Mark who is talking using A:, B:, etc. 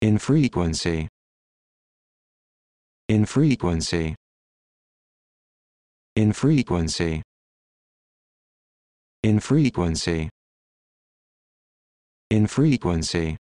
A: in frequency in frequency in frequency in frequency in frequency